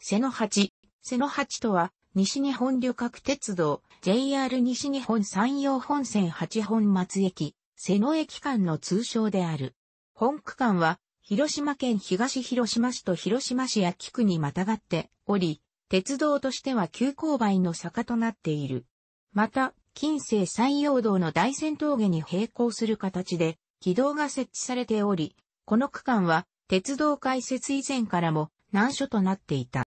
瀬野八。瀬野八とは、西日本旅客鉄道、JR 西日本山陽本線八本松駅、瀬野駅間の通称である。本区間は、広島県東広島市と広島市秋区にまたがっており、鉄道としては急勾配の坂となっている。また、近世山陽道の大仙峠に並行する形で、軌道が設置されており、この区間は、鉄道開設以前からも難所となっていた。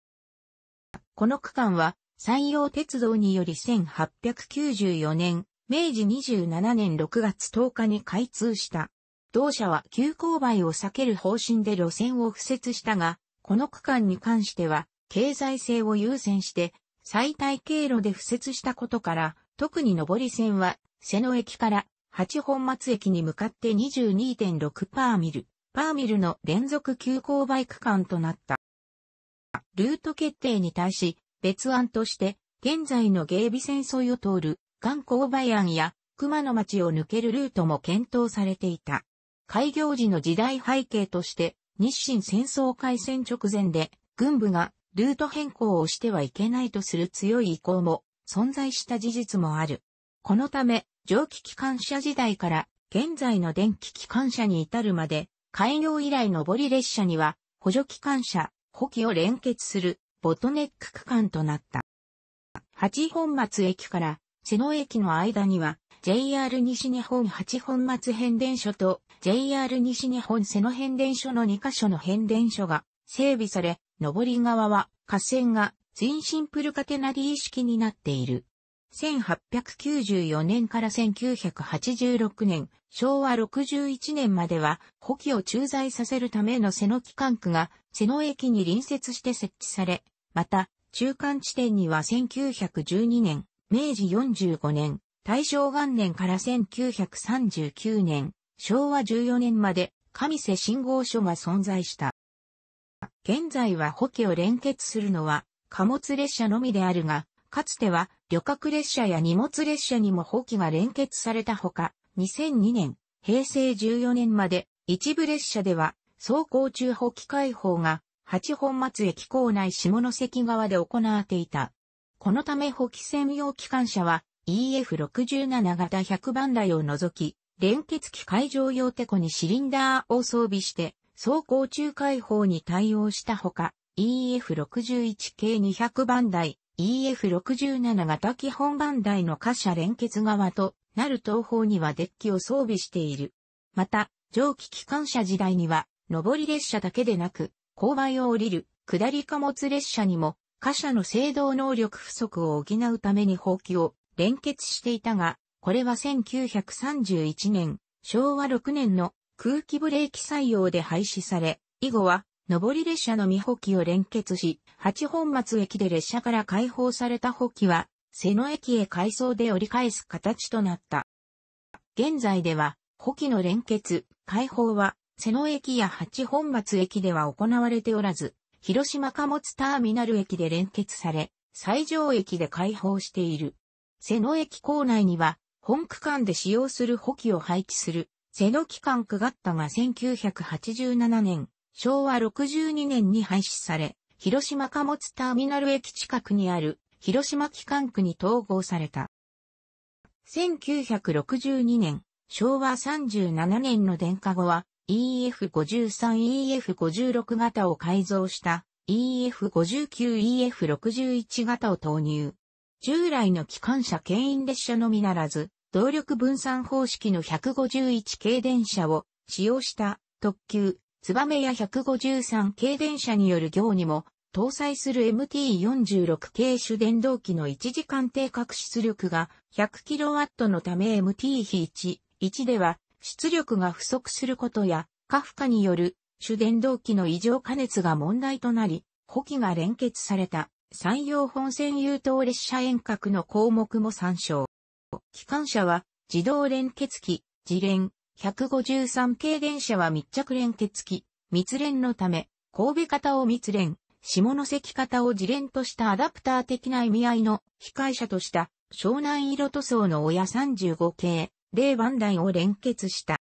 この区間は、山陽鉄道により1894年、明治27年6月10日に開通した。同社は急勾配を避ける方針で路線を敷設したが、この区間に関しては、経済性を優先して、最大経路で敷設したことから、特に上り線は、瀬野駅から八本松駅に向かって22.6パーミル、パーミルの連続急勾配区間となった。ルート決定に対し、別案として、現在の芸備ビ戦争を通る、バイアンや、熊野町を抜けるルートも検討されていた。開業時の時代背景として、日清戦争開戦直前で、軍部がルート変更をしてはいけないとする強い意向も存在した事実もある。このため、蒸気機関車時代から現在の電気機関車に至るまで、開業以来上り列車には補助機関車、補給を連結するボトネック区間となった。八本松駅から瀬野駅の間には JR 西日本八本松変電所と JR 西日本瀬野変電所の2カ所の変電所が整備され、上り側は架線が全シンプルカテナリー式になっている。1894年から1986年、昭和61年までは、補機を駐在させるための瀬野機関区が、瀬野駅に隣接して設置され、また、中間地点には1912年、明治45年、大正元年から1939年、昭和14年まで、上瀬信号所が存在した。現在は補機を連結するのは、貨物列車のみであるが、かつては旅客列車や荷物列車にも補機が連結されたほか、2002年、平成14年まで、一部列車では、走行中補機開放が、八本松駅構内下関側で行われていた。このため補機専用機関車は、EF67 型100番台を除き、連結機会場用テコにシリンダーを装備して、走行中開放に対応したほか、EF61 系200番台、EF67 型基本番台の貨車連結側となる東方にはデッキを装備している。また、蒸気機関車時代には、上り列車だけでなく、勾配を降りる、下り貨物列車にも、貨車の制動能力不足を補うために放棄を連結していたが、これは1931年、昭和6年の空気ブレーキ採用で廃止され、以後は上り列車の未補給を連結し、八本松駅で列車から解放された補給は、瀬野駅へ改装で折り返す形となった。現在では、補給の連結、解放は、瀬野駅や八本松駅では行われておらず、広島貨物ターミナル駅で連結され、最上駅で開放している。瀬野駅構内には、本区間で使用する補給を配置する、瀬野機関区がったが1987年、昭和62年に廃止され、広島貨物ターミナル駅近くにある広島機関区に統合された。1962年、昭和37年の電化後は EF53、EF56 型を改造した EF59、EF61 型を投入。従来の機関車牽引列車のみならず、動力分散方式の151系電車を使用した特急メや153系電車による行にも、搭載する MT46 系主電動機の1時間定格出力が 100kW のため MT-1、1では出力が不足することや、過負荷による主電動機の異常加熱が問題となり、補機が連結された山陽本線優等列車遠隔の項目も参照。機関車は自動連結機、自連、153系電車は密着連結機、密連のため、神戸型を密連、下関型を自連としたアダプター的な意味合いの控え車とした湘南色塗装の親35系、0番台を連結した。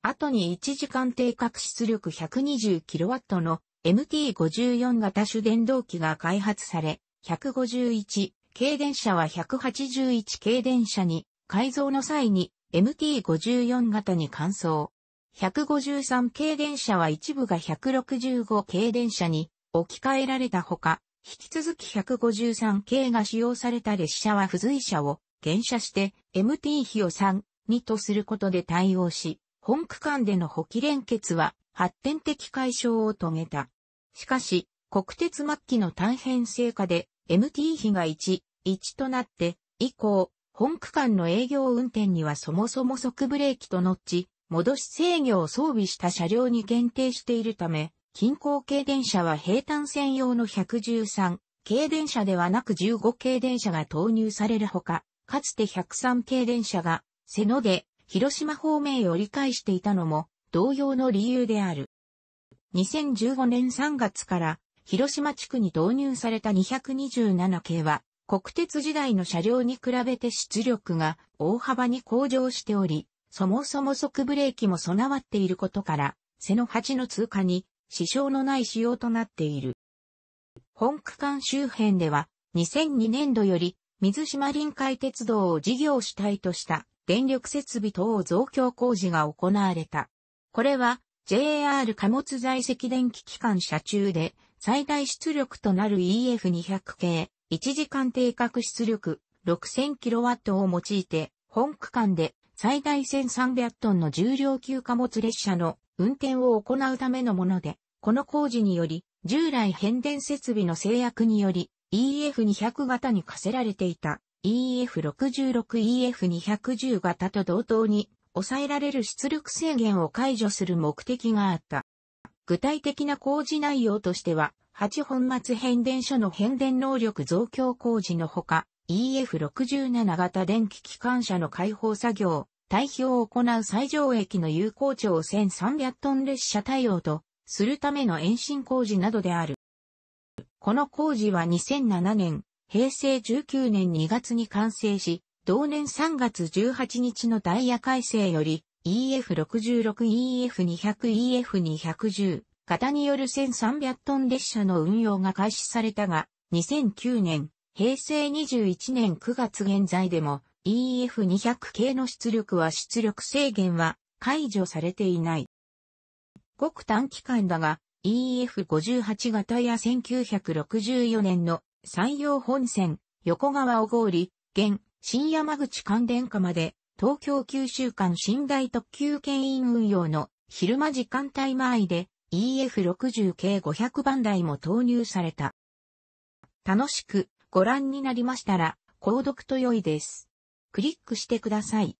後に1時間定格出力 120kW の MT54 型主電動機が開発され、151系電車は181系電車に改造の際に MT54 型に換装。153系電車は一部が165系電車に置き換えられたほか、引き続き153系が使用された列車は付随車を減車して MT 比を3、2とすることで対応し、本区間での補機連結は発展的解消を遂げた。しかし、国鉄末期の大変成果で MT 比が1、1となって、以降、本区間の営業運転にはそもそも即ブレーキとノッチ、戻し制御を装備した車両に限定しているため、近郊系電車は平坦専用の113、系電車ではなく15系電車が投入されるほか、かつて103系電車が、瀬野で、広島方面を理解していたのも、同様の理由である。2015年3月から、広島地区に導入された227系は、国鉄時代の車両に比べて出力が大幅に向上しており、そもそも速ブレーキも備わっていることから、背の8の通過に支障のない仕様となっている。本区間周辺では2002年度より水島臨海鉄道を事業主体とした電力設備等を増強工事が行われた。これは JR 貨物在籍電気機関車中で最大出力となる EF200 系1時間定格出力 6000kW を用いて、本区間で最大1300トンの重量級貨物列車の運転を行うためのもので、この工事により、従来変電設備の制約により、EF200 型に課せられていた EF66、EF210 型と同等に抑えられる出力制限を解除する目的があった。具体的な工事内容としては、8本末変電所の変電能力増強工事のほか、EF67 型電気機関車の開放作業、対比を行う最上駅の有効長1300トン列車対応と、するための延伸工事などである。この工事は2007年、平成19年2月に完成し、同年3月18日のダイヤ改正より EF66、EF200、EF210、型による1300トン列車の運用が開始されたが、2009年、平成21年9月現在でも EF200 系の出力は出力制限は解除されていない。ごく短期間だが EF58 型や1964年の山陽本線横川小郡、現新山口関電下まで東京九州間寝台特急牽引運用の昼間時間帯前で EF60 k 500番台も投入された。楽しくご覧になりましたら、購読と良いです。クリックしてください。